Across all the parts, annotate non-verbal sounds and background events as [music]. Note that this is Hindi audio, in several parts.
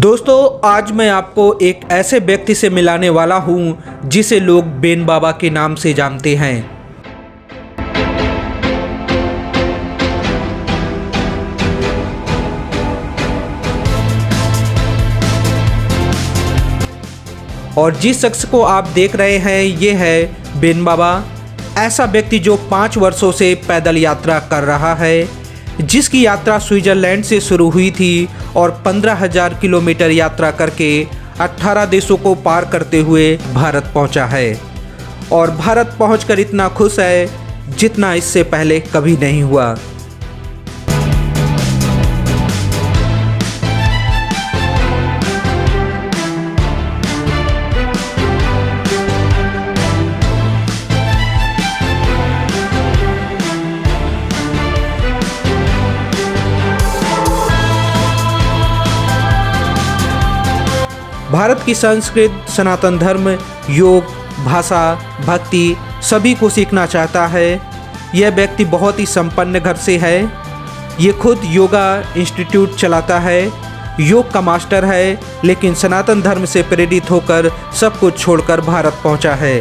दोस्तों आज मैं आपको एक ऐसे व्यक्ति से मिलाने वाला हूं जिसे लोग बेन बाबा के नाम से जानते हैं और जिस शख्स को आप देख रहे हैं ये है बेन बाबा ऐसा व्यक्ति जो पाँच वर्षों से पैदल यात्रा कर रहा है जिसकी यात्रा स्विट्जरलैंड से शुरू हुई थी और 15,000 किलोमीटर यात्रा करके 18 देशों को पार करते हुए भारत पहुंचा है और भारत पहुंचकर इतना खुश है जितना इससे पहले कभी नहीं हुआ भारत की संस्कृत सनातन धर्म योग भाषा भक्ति सभी को सीखना चाहता है यह व्यक्ति बहुत ही संपन्न घर से है ये खुद योगा इंस्टीट्यूट चलाता है योग का मास्टर है लेकिन सनातन धर्म से प्रेरित होकर सब कुछ छोड़कर भारत पहुंचा है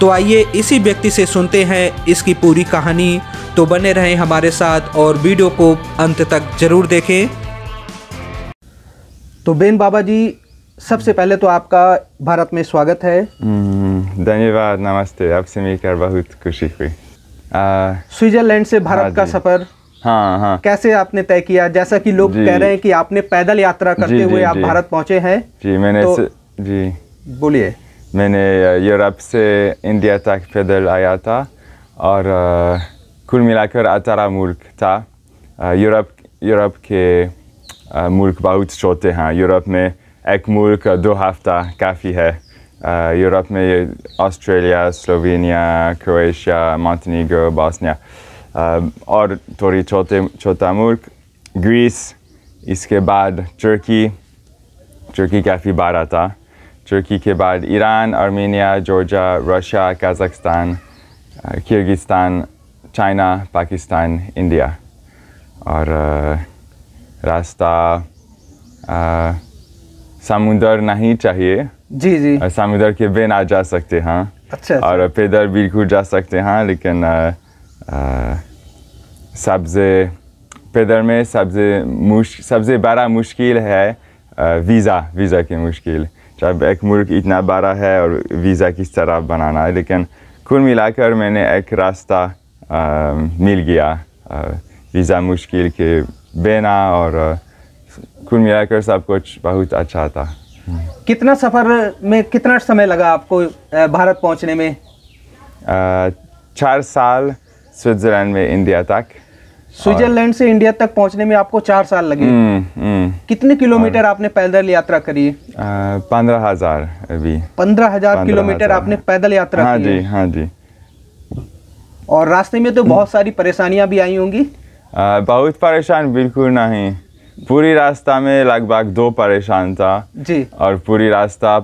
तो आइए इसी व्यक्ति से सुनते हैं इसकी पूरी कहानी तो बने रहें हमारे साथ और वीडियो को अंत तक जरूर देखें तो बेन बाबा जी सबसे पहले तो आपका भारत में स्वागत है हम्म, धन्यवाद नमस्ते आपसे मिलकर बहुत खुशी हुई स्विट्जरलैंड से भारत हाँ का सफर हाँ हाँ कैसे आपने तय किया जैसा कि लोग कह रहे हैं कि आपने पैदल यात्रा करते हुए आप भारत पहुंचे हैं जी मैंने तो, जी बोलिए मैंने यूरोप से इंडिया तक पैदल आया था और कुल मिलाकर अठारह मुल्क था यूरोप यूरोप के मुल्क बहुत छोटे हैं यूरोप में एक मुल्क दो हफ्ता काफ़ी है यूरोप में Australia Slovenia Croatia Montenegro Bosnia और थोड़ी छोटे छोटा मुल्क ग्रीस इसके बाद तुर्की तुर्की काफ़ी बड़ा था तुर्की के बाद Iran Armenia Georgia Russia Kazakhstan Kyrgyzstan China Pakistan India और रास्ता समुद्र नहीं चाहिए जी जी समुद्र के आ जा सकते हैं अच्छा, अच्छा। और पैदल बिल्कुल जा सकते हैं लेकिन सबसे पैदल में सबसे मुश्किल सबसे बड़ा मुश्किल है वीज़ा वीज़ा की मुश्किल जब एक मुल्क इतना बड़ा है और वीज़ा किस तरह बनाना है लेकिन कुल मिलाकर मैंने एक रास्ता आ, मिल गया वीज़ा मुश्किल के बिना और कुल मिलाकर सब कुछ बहुत अच्छा था कितना सफ़र में कितना समय लगा आपको भारत पहुंचने में चार साल स्विट्ज़रलैंड में इंडिया तक स्विट्ज़रलैंड से इंडिया तक पहुंचने में आपको चार साल लगे हम्म, हम्म। कितने किलोमीटर आपने पैदल यात्रा करी पंद्रह हजार अभी पंद्रह हजार किलोमीटर आपने पैदल यात्रा हाँ जी हाँ जी और रास्ते में तो बहुत सारी परेशानियां भी आई होंगी बहुत परेशान बिल्कुल नहीं पूरी रास्ता में लगभग दो परेशान था जी और पूरी रास्ता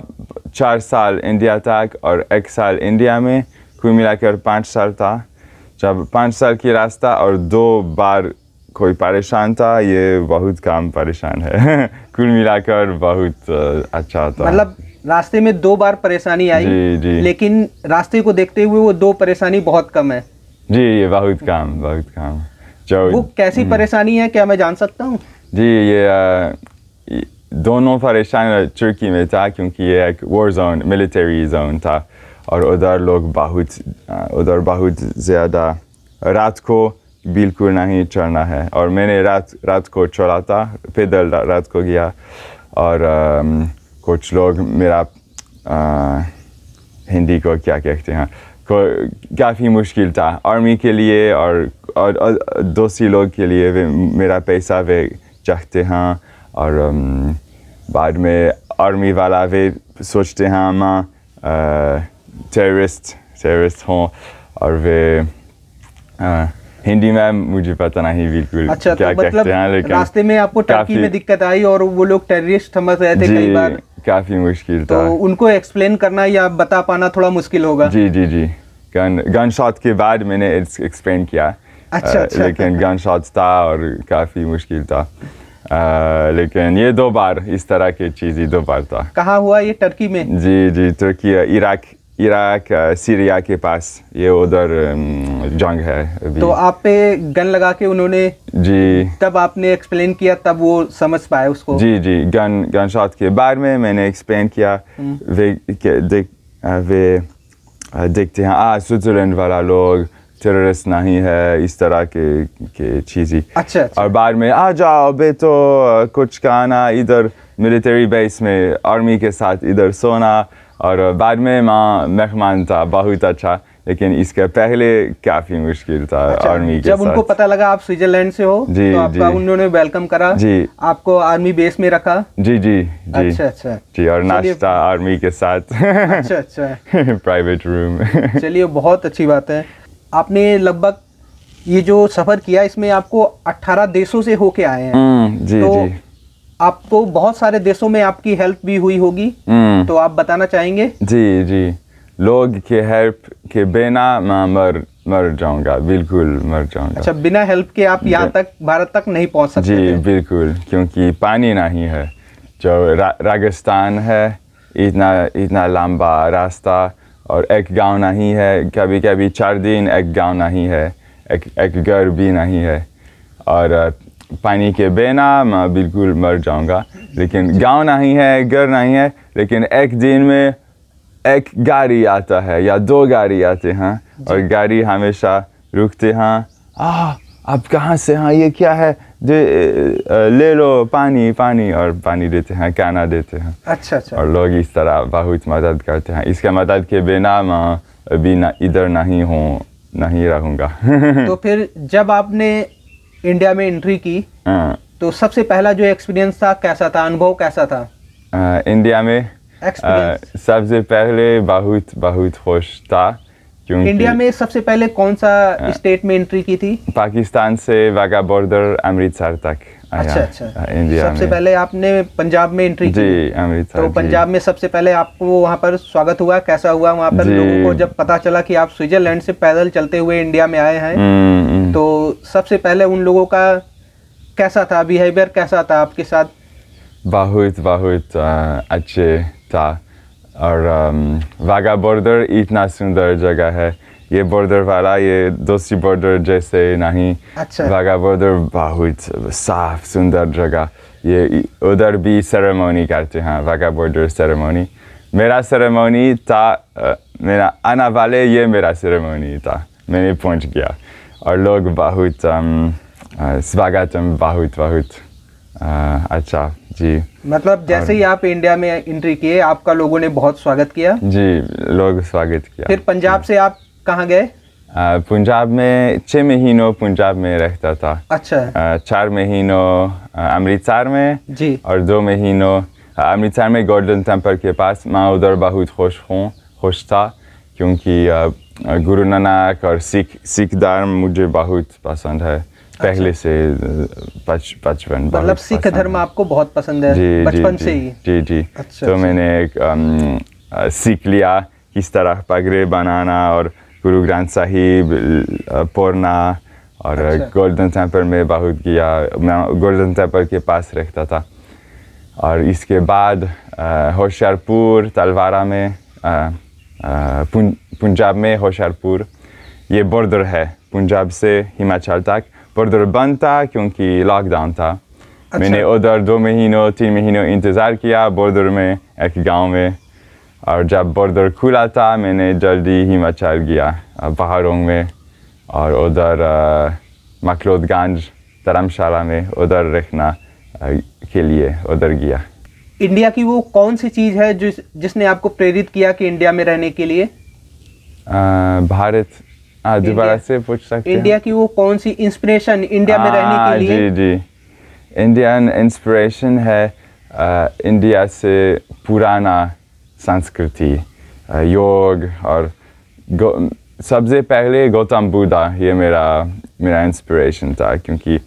चार साल इंडिया तक और एक साल इंडिया में कोई मिला के और पाँच साल था जब पाँच साल की रास्ता और दो बार कोई परेशान था ये बहुत काम परेशान है [laughs] कुल मिलाकर बहुत अच्छा था मतलब रास्ते में दो बार परेशानी आई जी जी लेकिन रास्ते को देखते हुए वो दो परेशानी बहुत कम है जी ये बहुत काम बहुत काम जो वो कैसी हम्म। परेशानी है क्या मैं जान सकता हूँ जी ये दोनों परेशान तुर्की में था क्योंकि ये एक वॉर जोन मिलिट्री जोन था और उधर लोग बहुत उधर बहुत ज़्यादा रात को बिल्कुल नहीं चढ़ना है और मैंने रात रात को चला था पैदल रात को गया और आ, कुछ लोग मेरा आ, हिंदी को क्या कहते हैं काफ़ी मुश्किल था आर्मी के लिए और, और, और दोस्ती लोग के लिए वे मेरा पैसा वे चाहते हैं और बाद में आर्मी वाला भी सोचते हैं हम टेररिस्ट टेररिस्ट हों और वे हिंदी में मुझे पता नहीं बिल्कुल अच्छा, तो क्या तो मतलब हैं लेकिन रास्ते में आपको टर्की में दिक्कत आई और वो लोग टेररिस्ट समझ रहे थे कई बार काफ़ी मुश्किल तो था उनको एक्सप्लेन करना या बता पाना थोड़ा मुश्किल होगा जी जी जी गन गन शॉट के बाद मैंने एक्सप्लेन किया अच्छा, अच्छा, लेकिन गन शॉट्स था और काफ़ी मुश्किल था आ, लेकिन ये दो बार इस तरह की चीज़ ही दो बार था कहाँ हुआ ये टर्की में जी जी तुर्की इराक इराक सीरिया के पास ये उधर जंग है अभी। तो आप पे गन लगा के उन्होंने जी तब आपने एक्सप्लेन किया तब वो समझ पाए उसको जी जी गन गन शॉट के बारे में मैंने एक्सप्लेन किया हम्म। वे के, दे, वे देखते हैं आ स्विट्जरलैंड वाला लोग टेररिस्ट नहीं है इस तरह के के चीज़ी अच्छा, अच्छा और बाद में आ जाओ बे तो कुछ खाना इधर मिलिट्री बेस में आर्मी के साथ इधर सोना और बाद में माँ मेहमान था बहुत अच्छा लेकिन इसके पहले काफी मुश्किल था अच्छा, आर्मी के जब साथ। उनको पता लगा आप स्विट्जरलैंड से हो जी, तो आपका जी, उन्होंने वेलकम करा जी आपको आर्मी बेस में रखा जी जी जी अच्छा अच्छा जी और नाश्ता आर्मी के साथ अच्छा अच्छा प्राइवेट [laughs] रूम चलिए बहुत अच्छी बात है आपने लगभग ये जो सफ़र किया इसमें आपको 18 देशों से होके आए हैं हम्म, जी, तो जी। आपको बहुत सारे देशों में आपकी हेल्प भी हुई होगी हम्म। तो आप बताना चाहेंगे जी जी लोग के हेल्प के बिना मैं मर मर जाऊंगा बिल्कुल मर जाऊंगा अच्छा बिना हेल्प के आप यहाँ तक भारत तक नहीं पहुँच सकते जी बिल्कुल क्योंकि पानी नहीं है जो रा, राजस्थान है इतना इतना लंबा रास्ता और एक गांव नहीं है कभी कभी चार दिन एक गांव नहीं है एक एक घर भी नहीं है और पानी के बिना मैं बिल्कुल मर जाऊंगा लेकिन गांव नहीं है घर नहीं है लेकिन एक दिन में एक गाड़ी आता है या दो गाड़ी आते हैं और गाड़ी हमेशा रुकते हैं आ आप कहाँ से हाँ ये क्या है जो ले लो पानी पानी और पानी देते हैं खाना देते हैं अच्छा अच्छा और लोग इस तरह बहुत मदद करते हैं इसके मदद के बिना मैं अभी ना इधर नहीं हूँ नहीं रहूँगा [laughs] तो फिर जब आपने इंडिया में एंट्री की हाँ। तो सबसे पहला जो एक्सपीरियंस था कैसा था अनुभव कैसा था आ, इंडिया में सबसे पहले बहुत बहुत खुश था इंडिया में सबसे पहले कौन सा हाँ। स्टेट में एंट्री की थी पाकिस्तान से वाघा बॉर्डर अमृतसर तक अच्छा अच्छा इंडिया हाँ, सबसे पहले आपने पंजाब में एंट्री अमृतसर तो पंजाब में सबसे पहले आपको वहाँ पर स्वागत हुआ कैसा हुआ वहाँ पर लोगों को जब पता चला कि आप स्विट्जरलैंड से पैदल चलते हुए इंडिया में आए हैं हम्म, हम्म। तो सबसे पहले उन लोगों का कैसा था बिहेवियर कैसा था आपके साथ बहुत बहुत अच्छे था और वागा um, बॉर्डर इतना सुंदर जगह है ये बॉर्डर वाला ये दूसरी बॉर्डर जैसे नहीं अच्छा वागा बॉर्डर बहुत साफ सुंदर जगह ये उधर भी सेरेमोनी करते हैं वागा बॉर्डर सेरेमोनी मेरा सेरेमोनी था मेरा आना वाले ये मेरा सेरेमोनी था मैंने पहुंच गया और लोग बहुत um, स्वागत बहुत बहुत अच्छा जी मतलब जैसे ही आप इंडिया में एंट्री किए आपका लोगों ने बहुत स्वागत किया जी लोग स्वागत किया फिर पंजाब से आप कहाँ गए पंजाब में छः महीनों पंजाब में रहता था अच्छा चार महीनों अमृतसर में जी और दो महीनों अमृतसर में गोल्डन टेम्पल के पास मैं उधर बहुत खुश हूँ खुश था क्योंकि गुरु नानक और सिख सिख धर्म मुझे बहुत पसंद है अच्छा। पहले से बचपन मतलब सिख धर्म आपको बहुत पसंद है जी बचपन से ही जी जी अच्छा, तो अच्छा। मैंने एक सीख लिया किस तरह पगड़े बनाना और गुरु ग्रंथ साहिब पोरना और अच्छा। गोल्डन टेम्पल में बहुत किया मैं गोल्डन टेम्पल के पास रहता था और इसके बाद होशियारपुर तलवारा में पंजाब में होशियारपुर ये बॉर्डर है पंजाब से हिमाचल तक बॉर्डर बंद था क्योंकि लॉकडाउन था अच्छा। मैंने उधर दो महीनों तीन महीनों इंतज़ार किया बॉर्डर में एक गांव में और जब बॉर्डर खुला था मैंने जल्दी हिमाचल गया पहाड़ों में और उधर मखलोदगंज धर्मशाला में उधर रखना के लिए उधर गया इंडिया की वो कौन सी चीज़ है जिस जिसने आपको प्रेरित किया कि इंडिया में रहने के लिए आ, भारत हाँ दोबारा से पूछ सकते हैं इंडिया की वो कौन सी इंस्पिरेशन इंडिया में रहने के हाँ, लिए जी जी इंडियन इंस्पिरेशन है इंडिया से पुराना संस्कृति योग और सबसे पहले गौतम बुद्धा ये मेरा मेरा इंस्पिरेशन था क्योंकि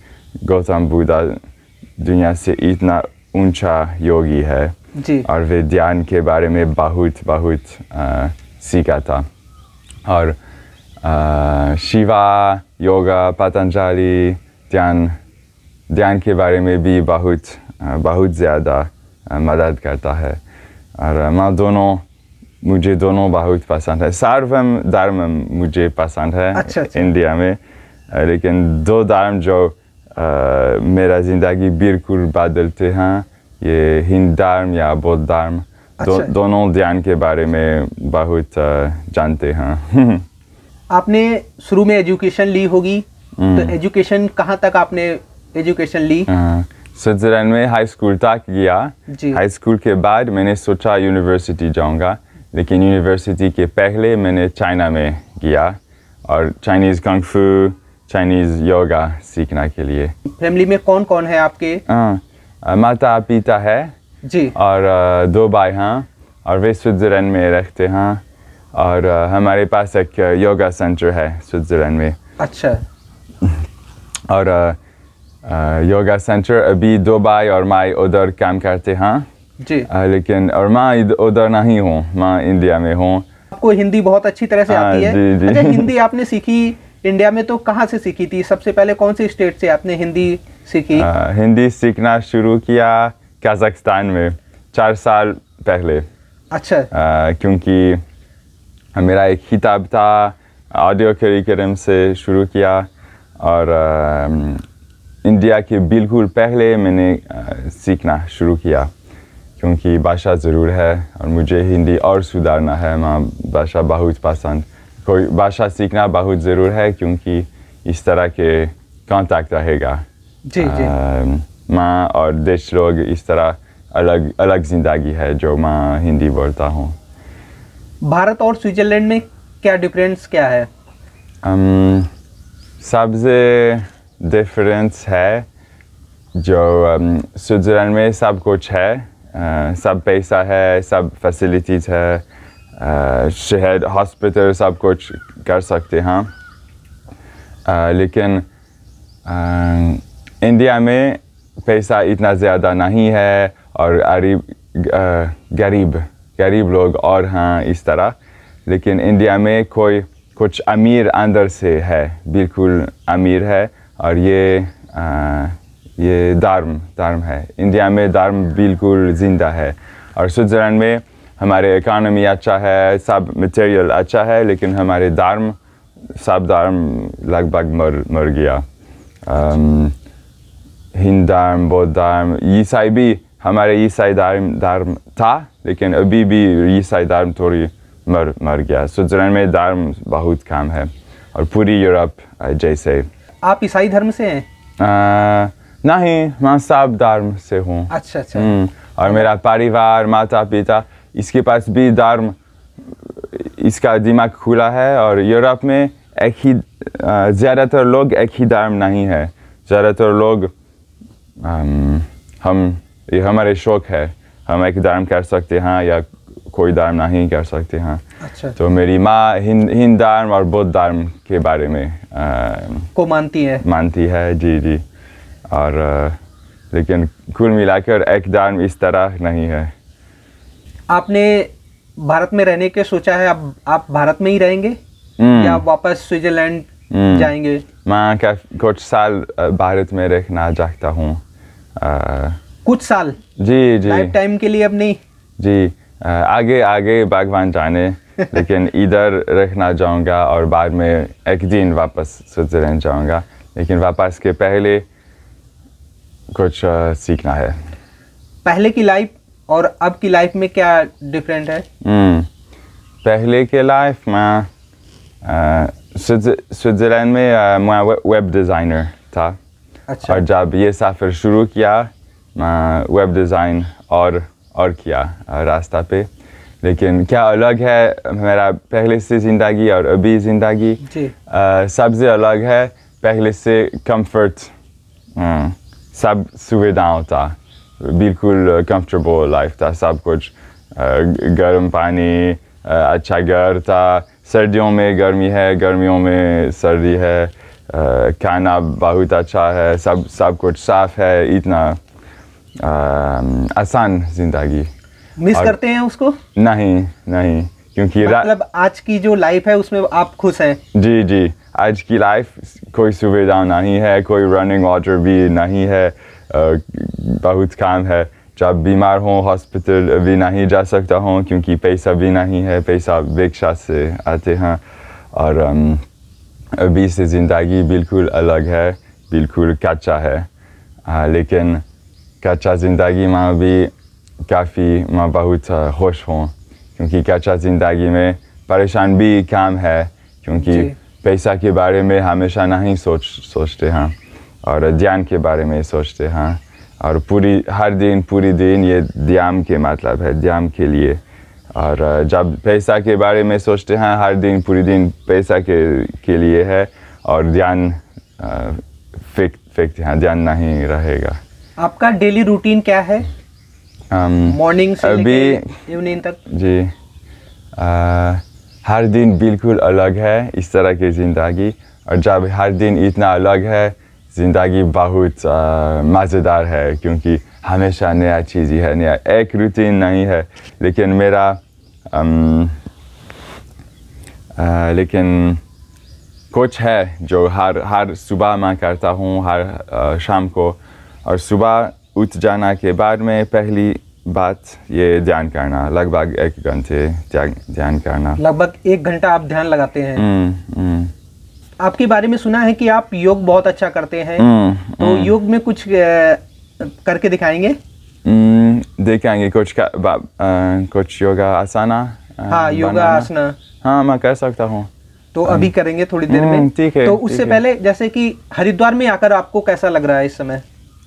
गौतम बुद्धा दुनिया से इतना ऊंचा योगी है जी। और वे ध्यान के बारे में बहुत बहुत सीखा था और शिवा योगा पतंजलि ध्यान ध्यान के बारे में भी बहुत uh, बहुत ज़्यादा uh, मदद करता है और uh, मैं दोनों मुझे दोनों बहुत पसंद है सार्वम धर्म मुझे पसंद है अच्छा।, अच्छा। इंडिया में लेकिन दो धर्म जो आ, मेरा ज़िंदगी बिल्कुल बदलते हैं ये हिंद धर्म या बौद्ध धर्म अच्छा। दो, दोनों ध्यान के बारे में बहुत जानते हैं [laughs] आपने शुरू में एजुकेशन ली होगी तो हम्म। एजुकेशन कहाँ तक आपने एजुकेशन ली हाँ, स्विट्जरलैंड में हाई स्कूल तक गया हाई स्कूल के बाद मैंने सोचा यूनिवर्सिटी जाऊंगा लेकिन यूनिवर्सिटी के पहले मैंने चाइना में गया और चाइनीज़ कंगफू चाइनीज़ योगा सीखना के लिए फैमिली में कौन कौन है आपके आ, हाँ, माता पिता है जी और दो भाई हैं और वे स्विट्जरलैंड में रहते हैं और हमारे पास एक योगा सेंटर है स्विट्ज़रलैंड में अच्छा और योगा सेंटर अभी दुबई और मैं उधर काम करते हैं जी लेकिन और माँ उधर नहीं हूँ माँ इंडिया में हूँ आपको हिंदी बहुत अच्छी तरह से आ, हाँ, आती है जी, जी. अच्छा हिंदी आपने सीखी इंडिया में तो कहाँ से सीखी थी सबसे पहले कौन से स्टेट से आपने हिंदी सीखी आ, हिंदी सीखना शुरू किया कजाकिस्तान में चार साल पहले अच्छा क्योंकि मेरा एक किताब था ऑडियो करिकुलम से शुरू किया और इंडिया के बिल्कुल पहले मैंने सीखना शुरू किया क्योंकि भाषा ज़रूर है और मुझे हिंदी और सुधारना है माँ भाषा बहुत पसंद कोई भाषा सीखना बहुत ज़रूर है क्योंकि इस तरह के कांटेक्ट रहेगा जी जी माँ और देश लोग इस तरह अलग अलग ज़िंदगी है जो माँ हिंदी बोलता हूँ भारत और स्विट्जरलैंड में क्या डिफरेंस क्या है um, सबसे डिफरेंस है जो um, स्विट्ज़रलैंड में सब कुछ है uh, सब पैसा है सब फैसिलिटीज़ है uh, शहर हॉस्पिटल सब कुछ कर सकते हैं uh, लेकिन इंडिया um, में पैसा इतना ज़्यादा नहीं है और गरीब uh, गरीब गरीब लोग और हैं इस तरह लेकिन इंडिया में कोई कुछ अमीर अंदर से है बिल्कुल अमीर है और ये आ, ये धर्म धर्म है इंडिया में धर्म बिल्कुल ज़िंदा है और स्विट्ज़रलैंड में हमारे इकानमी अच्छा है सब मटेरियल अच्छा है लेकिन हमारे धर्म सब धर्म लगभग मर मर गया हिंद धर्म बौद्ध धर्म ईसाई भी हमारे ईसाई धर्म धर्म था लेकिन अभी भी ईसाई धर्म थोड़ी मर मर गया स्विट्जरलैंड में धर्म बहुत कम है और पूरी यूरोप जैसे आप ईसाई धर्म से हैं नहीं मैं सब धर्म से हूँ अच्छा अच्छा हम्म, और मेरा परिवार माता पिता इसके पास भी धर्म इसका दिमाग खुला है और यूरोप में एक ही ज़्यादातर लोग एक ही धर्म नहीं है ज़्यादातर लोग हम ये हमारे शौक है हम एक धर्म कर सकते हैं या कोई धर्म नहीं कर सकते हैं अच्छा तो मेरी माँ हिंद धर्म और बौद्ध धर्म के बारे में आ, को मानती है मानती है जी जी और आ, लेकिन कुल मिलाकर एक धर्म इस तरह नहीं है आपने भारत में रहने के सोचा है आप आप भारत में ही रहेंगे हम्म। या आप वापस स्विट्जरलैंड हम्म। जाएंगे मैं कुछ साल भारत में रहना चाहता हूँ कुछ साल जी जी टाइम के लिए अब नहीं जी आगे आगे बागवान जाने [laughs] लेकिन इधर रखना चाहूँगा और बाद में एक दिन वापस स्विट्ज़रलैंड जाऊँगा लेकिन वापस के पहले कुछ सीखना है पहले की लाइफ और अब की लाइफ में क्या डिफरेंट है हम्म, पहले के लाइफ में स्विट्ज़रलैंड में मैं वेब डिज़ाइनर था अच्छा। और जब ये सफ़र शुरू किया वेब डिज़ाइन और और किया रास्ता पे लेकिन क्या अलग है मेरा पहले से ज़िंदगी और अभी ज़िंदगी सबसे अलग है पहले से कंफर्ट सब सुविधाओं था बिल्कुल कंफर्टेबल लाइफ था सब कुछ गर्म पानी अच्छा घर था सर्दियों में गर्मी है गर्मियों में सर्दी है खाना बहुत अच्छा है सब सब कुछ साफ है इतना Um, आसान ज़िंदगी मिस करते हैं उसको नहीं नहीं क्योंकि मतलब आज की जो लाइफ है उसमें आप खुश हैं जी जी आज की लाइफ कोई सुविधा नहीं है कोई रनिंग वाटर भी नहीं है बहुत काम है जब बीमार हों हॉस्पिटल भी नहीं जा सकता हूँ क्योंकि पैसा भी नहीं है पैसा भिक्षा से आते हैं और अभी से ज़िंदगी बिल्कुल अलग है बिल्कुल कच्चा है आ, हाँ, लेकिन कैचा ज़िंदगी में भी काफ़ी मैं बहुत खुश हूँ क्योंकि कैचा ज़िंदगी में परेशान भी काम है क्योंकि पैसा के बारे में हमेशा नहीं सोच सोचते हैं और ज्ञान के बारे में सोचते हैं और पूरी हर दिन पूरी दिन ये ध्यान के मतलब है ध्यान के लिए और जब पैसा के बारे में सोचते हैं हर दिन पूरी दिन पैसा के के लिए है और ज्ञान फेंक फेंकते हैं ध्यान नहीं रहेगा आपका डेली रूटीन क्या है मॉर्निंग um, से अभी इवनिंग तक जी आ, हर दिन बिल्कुल अलग है इस तरह की ज़िंदगी और जब हर दिन इतना अलग है ज़िंदगी बहुत मज़ेदार है क्योंकि हमेशा नया चीज़ ही है नया एक रूटीन नहीं है लेकिन मेरा अम, um, आ, लेकिन कुछ है जो हर हर सुबह मैं करता हूँ हर आ, शाम को और सुबह उठ जाना के बाद में पहली बात ये ध्यान करना लगभग एक घंटे ध्यान करना लगभग एक घंटा आप ध्यान लगाते हैं हम्म, हम्म। आपके बारे में सुना है कि आप योग बहुत अच्छा करते हैं हुँ, हम्म, तो योग में कुछ करके दिखाएंगे दिखाएंगे कुछ का, कुछ योगा आसाना हाँ योगा आसना हाँ मैं कर सकता हूँ तो अभी करेंगे थोड़ी देर में ठीक है तो उससे पहले जैसे कि हरिद्वार में आकर आपको कैसा लग रहा है इस समय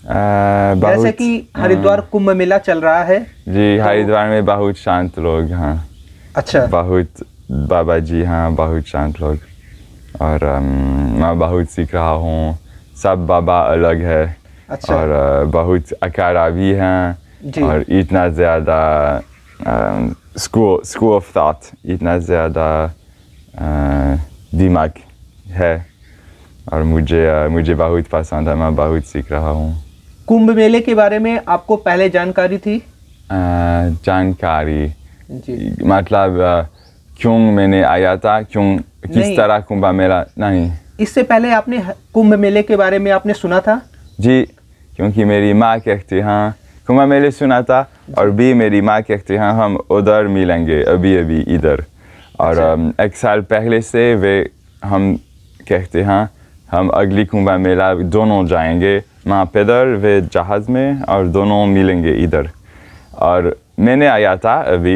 जैसे कि हरिद्वार हाँ। कुंभ मेला चल रहा है जी तो, हरिद्वार में बहुत शांत लोग हाँ अच्छा बहुत बाबा जी हाँ बहुत शांत लोग और मैं बहुत सीख रहा हूँ सब बाबा अलग है अच्छा। और बहुत अकारा भी हैं और इतना ज़्यादा स्कूल ऑफ थॉट इतना ज़्यादा दिमाग है और मुझे मुझे बहुत पसंद है मैं बहुत सीख रहा हूँ कुंभ मेले के बारे में आपको पहले जानकारी थी जानकारी जी मतलब क्यों मैंने आया था क्यों किस तरह कुंभ मेला नहीं इससे पहले आपने कुंभ मेले के बारे में आपने सुना था जी क्योंकि मेरी माँ कहती हाँ कुंभ मेले सुना था और भी मेरी माँ कहती हाँ हम उधर मिलेंगे अभी अभी इधर और एक साल पहले से वे हम कहते हैं हाँ, हम अगली कुंभ मेला दोनों जाएंगे माँ पैदल वे जहाज़ में और दोनों मिलेंगे इधर और मैंने आया था अभी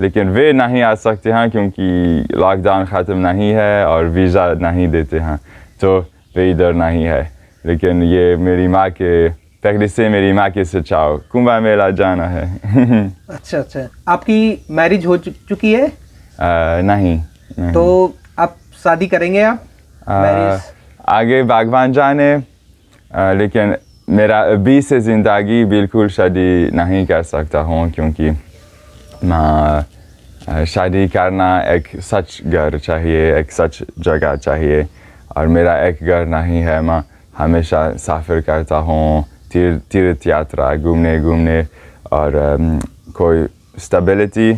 लेकिन वे नहीं आ सकते हैं क्योंकि लॉकडाउन ख़त्म नहीं है और वीज़ा नहीं देते हैं तो वे इधर नहीं है लेकिन ये मेरी माँ के पहले से मेरी माँ के सचाओ कुंभा मेला जाना है [laughs] अच्छा अच्छा आपकी मैरिज हो चुकी है आ, नहीं, तो नहीं तो आप शादी करेंगे आप आ, आगे बागवान जाने लेकिन मेरा अभी से ज़िंदगी बिल्कुल शादी नहीं कर सकता हूँ क्योंकि मैं शादी करना एक सच घर चाहिए एक सच जगह चाहिए और मेरा एक घर नहीं है मैं हमेशा सफ़र करता हूँ तीर्थ तीर्थ तीर यात्रा घूमने घूमने और um, कोई स्टेबिलिटी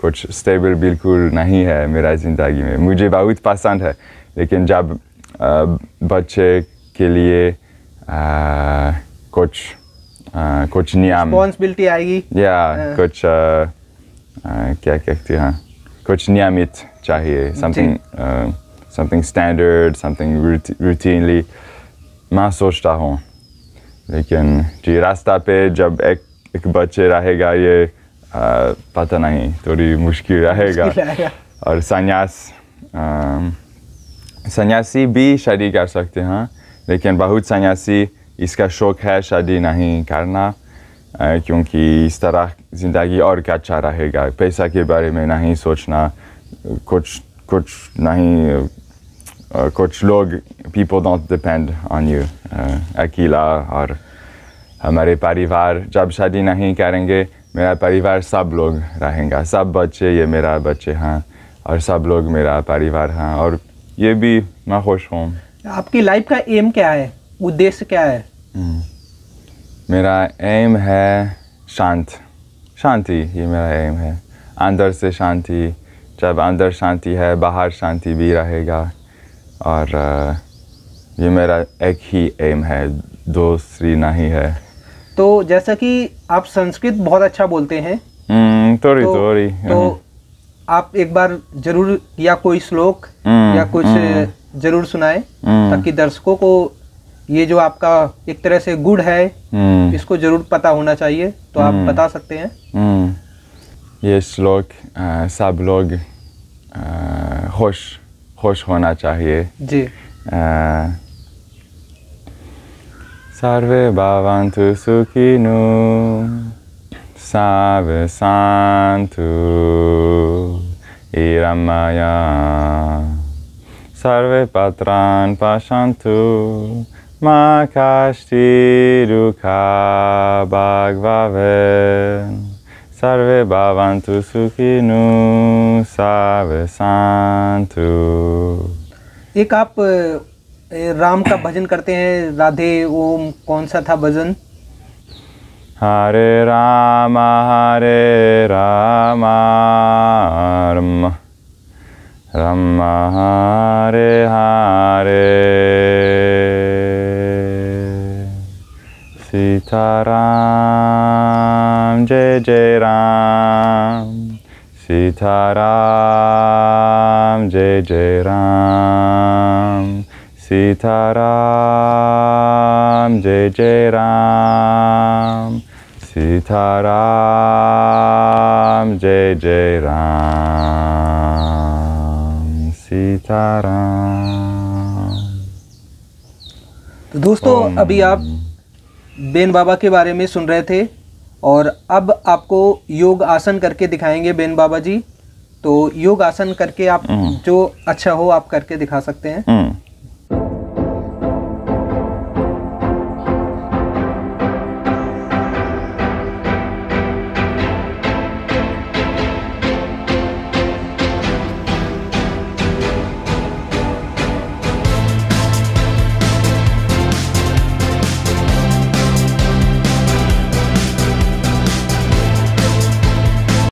कुछ स्टेबल बिल्कुल नहीं है मेरा ज़िंदगी में मुझे बहुत पसंद है लेकिन जब uh, बच्चे के लिए कुछ कुछ नियम रिस्पॉन्सिबिलिटी आएगी या हाँ। कुछ क्या कहते हैं हाँ। कुछ नियमित चाहिए something something standard something routinely मैं सोचता हूँ लेकिन जी रास्ता पे जब एक एक बच्चे रहेगा ये आ, पता नहीं थोड़ी मुश्किल रहेगा और संन्यास संन्यासी भी शादी कर सकते हैं लेकिन बहुत सन्यासी इसका शौक है शादी नहीं करना क्योंकि इस तरह ज़िंदगी और क्या अच्छा रहेगा पैसा के बारे में नहीं सोचना कुछ कुछ नहीं कुछ लोग people don't depend on you अकेला और हमारे परिवार जब शादी नहीं करेंगे मेरा परिवार सब लोग रहेंगे सब बच्चे ये मेरा बच्चे हैं और सब लोग मेरा परिवार हैं और ये भी मैं खुश हूँ आपकी लाइफ का एम क्या है उद्देश्य क्या है hmm. मेरा एम है शांत शांति ये मेरा एम है अंदर से शांति जब अंदर शांति है बाहर शांति भी रहेगा और uh, ये मेरा एक ही एम है दूसरी नहीं है तो जैसा कि आप संस्कृत बहुत अच्छा बोलते हैं hmm, थोड़ी तो, थोड़ी तो uh-huh. आप एक बार जरूर या कोई श्लोक hmm, या कुछ जरूर सुनाए हम्म। ताकि दर्शकों को ये जो आपका एक तरह से गुड़ है हम्म। इसको जरूर पता होना चाहिए तो आप हम्म। बता सकते हैं ये श्लोक सब लोग खुश खुश होना चाहिए जी सर्वे भवन्तु सुखिनु सर्वे शान्तु इरमया सर्वे पात्रान् पश्यन्तु मा काष्ठीरुखा भाग्भावे सर्वे भवन्तु सुखिनु सर्वे शान्तु एक आप राम का भजन करते हैं राधे ओम कौन सा था भजन हरे राम हरे Ram Rama Hare Hare Sitaram Jai Jai Ram Sitaram Jai Jai Ram Sitaram Jai Jai Ram Sitaram Jai Jai Ram Sitaram तो दोस्तों अभी आप बेन बाबा के बारे में सुन रहे थे और अब आपको योग आसन करके दिखाएंगे बेन बाबा जी तो योग आसन करके आप हम्म। जो अच्छा हो आप करके दिखा सकते हैं हम्म।